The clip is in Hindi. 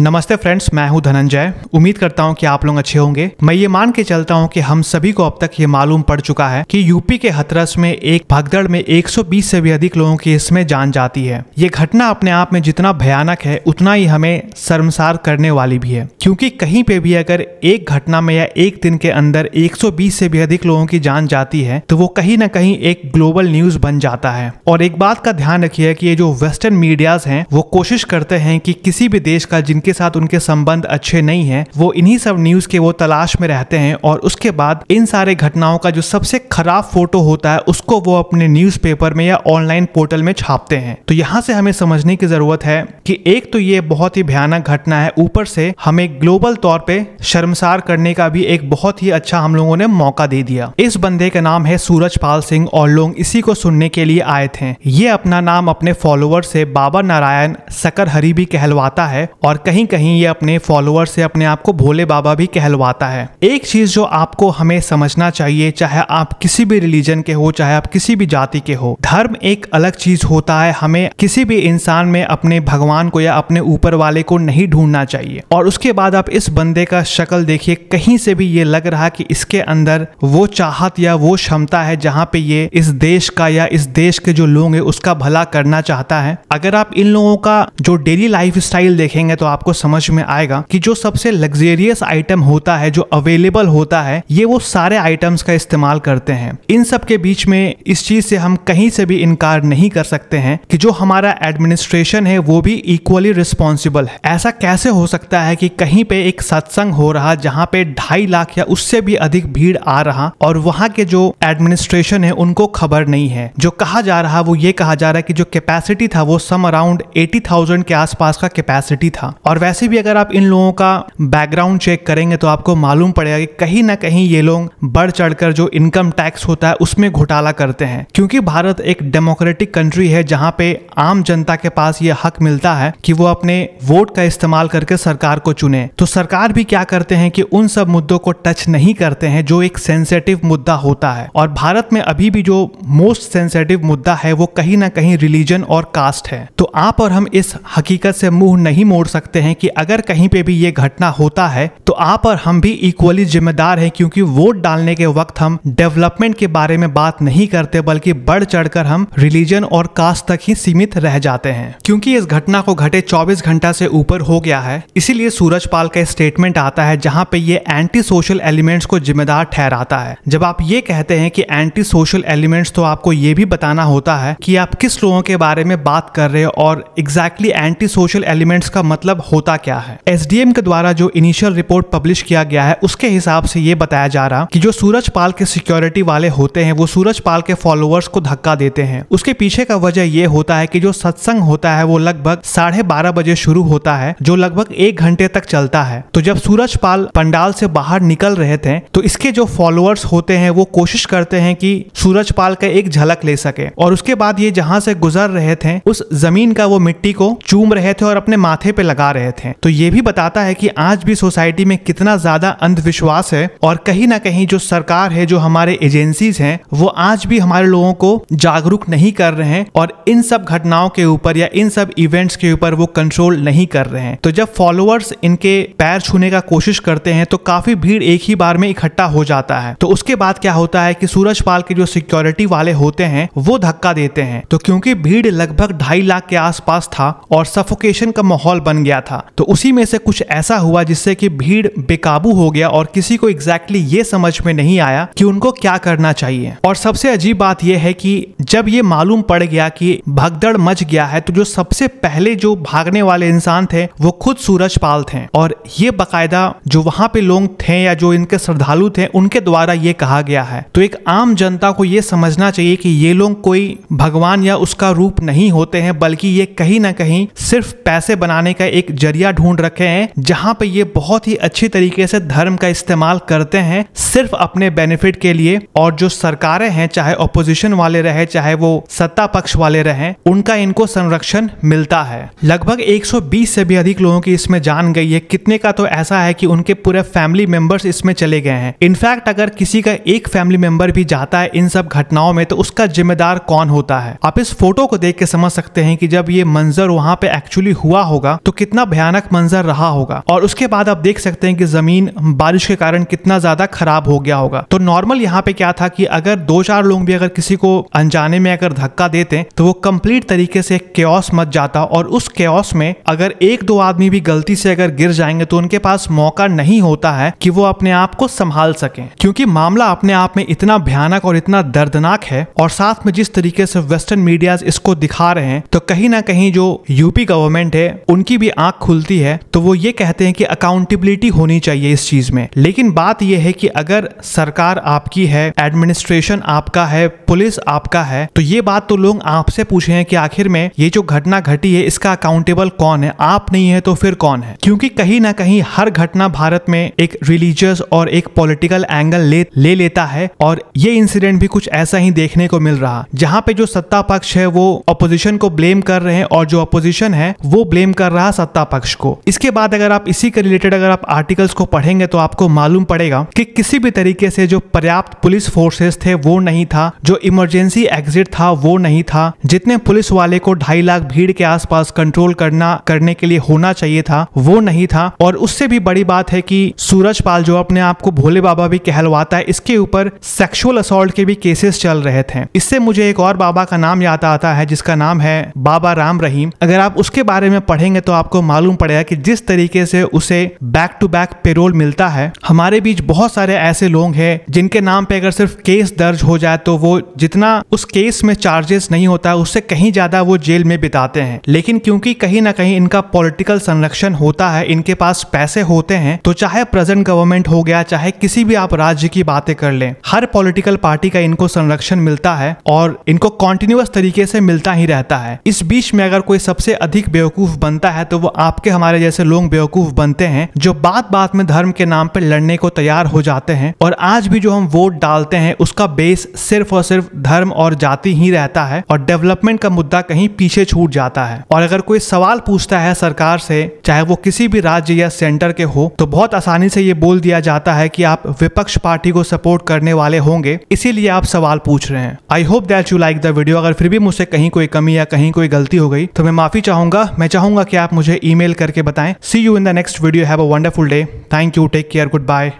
नमस्ते फ्रेंड्स मैं हूं धनंजय उम्मीद करता हूं कि आप लोग अच्छे होंगे मैं ये मान के चलता हूं कि हम सभी को अब तक ये मालूम पड़ चुका है कि यूपी के हथरस में एक भगदड़ में 120 से भी अधिक लोगों की इसमें जान जाती है ये घटना अपने आप में जितना भयानक है उतना ही हमें शर्मसार करने वाली भी है क्योंकि कहीं पे भी अगर एक घटना में या एक दिन के अंदर एक से भी अधिक लोगों की जान जाती है तो वो कहीं ना कहीं एक ग्लोबल न्यूज बन जाता है और एक बात का ध्यान रखिए कि ये जो वेस्टर्न मीडियाज हैं वो कोशिश करते हैं कि किसी भी देश का जिनके जिसके साथ उनके संबंध अच्छे नहीं है वो इन्हीं सब न्यूज के वो तलाश में रहते हैं और उसके बाद इन सारे घटनाओं का जो सबसे खराब फोटो होता है उसको वो अपने न्यूज में या ऑनलाइन पोर्टल में छापते हैं तो यहाँ से हमें समझने की जरूरत है कि एक तो ये बहुत ही भयानक घटना है ऊपर से हमें ग्लोबल तौर पे शर्मसार करने का भी एक बहुत ही अच्छा हम लोगों ने मौका दे दिया इस बंदे का नाम है सूरज पाल सिंह और लोग इसी को सुनने के लिए आए थे ये अपना नाम अपने फॉलोअर से बाबा नारायण सकर हरी भी कहलवाता है और कहीं कहीं कहीं ये अपने फॉलोअर से अपने आप को भोले बाबा भी कहलवाता है एक चीज जो आपको हमें समझना चाहिए चाहे आप किसी भी रिलीजन के हो चाहे आप किसी भी जाति के हो धर्म एक अलग चीज होता है हमें किसी भी इंसान में अपने भगवान को या अपने ऊपर वाले को नहीं ढूंढना चाहिए और उसके बाद आप इस बंदे का शक्ल देखिए कहीं से भी ये लग रहा कि इसके अंदर वो चाहत या वो क्षमता है जहाँ पे ये इस देश का या इस देश के जो लोग है उसका भला करना चाहता है अगर आप इन लोगों का जो डेली लाइफ देखेंगे तो आप आपको समझ में आएगा कि जो सबसे लग्जेरियस आइटम होता है जो अवेलेबल होता है ये वो सारे आइटम्स का इस्तेमाल करते हैं इन सब के बीच में इस चीज से हम कहीं से भी इनकार नहीं कर सकते हैं कि जो हमारा एडमिनिस्ट्रेशन है वो भी इक्वली रिस्पॉन्सिबल है ऐसा कैसे हो सकता है कि कहीं पे एक सत्संग हो रहा जहाँ पे ढाई लाख या उससे भी अधिक भीड़ आ रहा और वहाँ के जो एडमिनिस्ट्रेशन है उनको खबर नहीं है जो कहा जा रहा वो ये कहा जा रहा है कि जो कैपेसिटी था वो सम अराउंड एटी के आसपास का कैपेसिटी था और वैसे भी अगर आप इन लोगों का बैकग्राउंड चेक करेंगे तो आपको मालूम पड़ेगा कि कहीं ना कहीं ये लोग बढ़ चढ़कर जो इनकम टैक्स होता है उसमें घोटाला करते हैं क्योंकि भारत एक डेमोक्रेटिक कंट्री है जहां पे आम जनता के पास ये हक मिलता है कि वो अपने वोट का इस्तेमाल करके सरकार को चुने तो सरकार भी क्या करते हैं कि उन सब मुद्दों को टच नहीं करते हैं जो एक सेंसेटिव मुद्दा होता है और भारत में अभी भी जो मोस्ट सेंसेटिव मुद्दा है वो कहीं ना कहीं रिलीजन और कास्ट है तो आप और हम इस हकीकत से मुंह नहीं मोड़ सकते सकते हैं कि अगर कहीं पे भी ये घटना होता है तो आप और हम भी इक्वली जिम्मेदार हैं क्योंकि वोट डालने के वक्त हम डेवलपमेंट के बारे में बात नहीं करते बल्कि बढ़ चढ़कर हम रिलीजन और कास्ट तक ही सीमित रह जाते हैं क्योंकि इस घटना को घटे 24 घंटा से ऊपर हो गया है इसीलिए सूरज पाल का स्टेटमेंट आता है जहाँ पे ये एंटी सोशल एलिमेंट्स को जिम्मेदार ठहराता है जब आप ये कहते हैं कि एंटी सोशल एलिमेंट्स तो आपको ये भी बताना होता है कि आप किस लोगों के बारे में बात कर रहे हो और एग्जैक्टली एंटी सोशल एलिमेंट्स का मतलब होता क्या है एस के द्वारा जो इनिशियल रिपोर्ट पब्लिश किया गया है उसके हिसाब से ये बताया जा रहा कि जो सूरज पाल के सिक्योरिटी वाले होते हैं वो सूरज पाल के फॉलोअर्स को धक्का देते हैं उसके पीछे का वजह ये होता है कि जो सत्संग होता है वो लगभग साढ़े बारह बजे शुरू होता है जो लगभग एक घंटे तक चलता है तो जब सूरज पाल पंडाल से बाहर निकल रहे थे तो इसके जो फॉलोअर्स होते हैं वो कोशिश करते हैं कि सूरज पाल का एक झलक ले सके और उसके बाद ये जहाँ से गुजर रहे थे उस जमीन का वो मिट्टी को चूम रहे थे और अपने माथे पे लगा रहे रहे थे तो ये भी बताता है कि आज भी सोसाइटी में कितना ज्यादा अंधविश्वास है और कहीं ना कहीं जो सरकार है जो हमारे एजेंसीज हैं वो आज भी हमारे लोगों को जागरूक नहीं कर रहे हैं और इन सब घटनाओं के ऊपर या इन सब इवेंट्स के ऊपर वो कंट्रोल नहीं कर रहे हैं तो जब फॉलोअर्स इनके पैर छूने का कोशिश करते हैं तो काफी भीड़ एक ही बार में इकट्ठा हो जाता है तो उसके बाद क्या होता है कि पाल के जो सिक्योरिटी वाले होते हैं वो धक्का देते हैं तो क्योंकि भीड़ लगभग ढाई लाख के आसपास था और सफोकेशन का माहौल बन गया था तो उसी में से कुछ ऐसा हुआ जिससे कि भीड़ बेकाबू हो गया और किसी को एग्जैक्टली ये समझ में नहीं आया कि उनको क्या करना चाहिए और सबसे अजीब बात यह है कि जब ये मालूम पड़ गया कि भगदड़ मच गया है तो जो सबसे पहले जो भागने वाले इंसान थे वो खुद सूरज पाल थे और ये बाकायदा जो वहां पे लोग थे या जो इनके श्रद्धालु थे उनके द्वारा ये कहा गया है तो एक आम जनता को ये समझना चाहिए कि ये लोग कोई भगवान या उसका रूप नहीं होते हैं बल्कि ये कहीं ना कहीं सिर्फ पैसे बनाने का एक जरिया ढूंढ रखे हैं जहाँ पे ये बहुत ही अच्छी तरीके से धर्म का इस्तेमाल करते हैं सिर्फ अपने बेनिफिट के लिए और जो सरकारें हैं चाहे ऑपोजिशन वाले रहे चाहे वो सत्ता पक्ष वाले रहे उनका इनको संरक्षण मिलता है लगभग 120 से भी अधिक लोगों की इसमें जान गई है कितने का तो ऐसा है कि उनके पूरे फैमिली मेंबर्स इसमें चले गए हैं इनफैक्ट अगर किसी का एक फैमिली मेंबर भी जाता है इन सब घटनाओं में तो उसका जिम्मेदार कौन होता है आप इस फोटो को देख के समझ सकते हैं कि जब ये मंजर वहां पे एक्चुअली हुआ होगा तो कितना भयानक मंजर रहा होगा और उसके बाद आप देख सकते हैं कि जमीन बारिश के कारण कितना ज्यादा खराब हो गया होगा तो नॉर्मल यहाँ पे क्या था कि अगर दो चार लोग भी अगर किसी को अनजाने में अगर धक्का देते तो वो कंप्लीट तरीके से क्योस मच जाता और उस क्योस में अगर एक दो आदमी भी गलती से अगर गिर जाएंगे तो उनके पास मौका नहीं होता है कि वो अपने आप को संभाल सके क्योंकि मामला अपने आप में इतना भयानक और इतना दर्दनाक है और साथ में जिस तरीके से वेस्टर्न मीडिया इसको दिखा रहे हैं तो कहीं ना कहीं जो यूपी गवर्नमेंट है उनकी भी आ आंख खुलती है तो वो ये कहते हैं कि अकाउंटेबिलिटी होनी चाहिए इस चीज में लेकिन बात यह है कि अगर सरकार आपकी है एडमिनिस्ट्रेशन आपका है पुलिस आपका है तो ये बात तो लोग आपसे पूछे हैं कि आखिर में ये जो घटना घटी है इसका अकाउंटेबल कौन है आप नहीं है तो फिर कौन है क्योंकि कहीं ना कहीं हर घटना भारत में एक रिलीजियस और एक पॉलिटिकल एंगल ले, ले लेता है और ये इंसिडेंट भी कुछ ऐसा ही देखने को मिल रहा जहाँ पे जो सत्ता पक्ष है वो अपोजिशन को ब्लेम कर रहे हैं और जो अपोजिशन है वो ब्लेम कर रहा सत्ता सत्ता पक्ष को इसके बाद अगर आप इसी के रिलेटेड अगर आप आर्टिकल्स को पढ़ेंगे तो आपको मालूम पड़ेगा कि किसी भी तरीके से जो पर्याप्त पुलिस फोर्सेस थे वो नहीं था जो इमरजेंसी एग्जिट था वो नहीं था जितने पुलिस वाले को ढाई लाख भीड़ के आसपास कंट्रोल करना करने के लिए होना चाहिए था वो नहीं था और उससे भी बड़ी बात है कि सूरज पाल जो अपने आप को भोले बाबा भी कहलवाता है इसके ऊपर सेक्सुअल असोल्ट के भी केसेस चल रहे थे इससे मुझे एक और बाबा का नाम याद आता है जिसका नाम है बाबा राम रहीम अगर आप उसके बारे में पढ़ेंगे तो आपको मालूम पड़ेगा कि जिस तरीके से उसे बैक टू बैक पेरोल मिलता है हमारे बीच बहुत सारे ऐसे लोग हैं जिनके नाम पे अगर सिर्फ केस दर्ज हो जाए तो वो जितना उस केस में चार्जेस नहीं होता उससे कहीं ज्यादा वो जेल में बिताते हैं लेकिन क्योंकि कहीं ना कहीं इनका पॉलिटिकल संरक्षण होता है इनके पास पैसे होते हैं तो चाहे प्रेजेंट गवर्नमेंट हो गया चाहे किसी भी आप राज्य की बातें कर लें हर पॉलिटिकल पार्टी का इनको संरक्षण मिलता है और इनको कॉन्टिन्यूस तरीके से मिलता ही रहता है इस बीच में अगर कोई सबसे अधिक बेवकूफ बनता है तो वो आपके हमारे जैसे लोग बेवकूफ बनते हैं जो बात बात में धर्म के नाम पर लड़ने को तैयार हो जाते हैं और आज भी जो हम वोट डालते हैं उसका बेस सिर्फ और सिर्फ धर्म और जाति ही रहता है और डेवलपमेंट का मुद्दा कहीं पीछे छूट जाता है और अगर कोई सवाल पूछता है सरकार से चाहे वो किसी भी राज्य या सेंटर के हो तो बहुत आसानी से ये बोल दिया जाता है कि आप विपक्ष पार्टी को सपोर्ट करने वाले होंगे इसीलिए आप सवाल पूछ रहे हैं I hope that you like the video अगर फिर भी मुझसे कहीं कोई कमी या कहीं कोई गलती हो गई तो मैं माफी चाहूंगा मैं चाहूंगा कि आप मुझे ईमेल करके बताएं see you in the next video have a wonderful day thank you take care good bye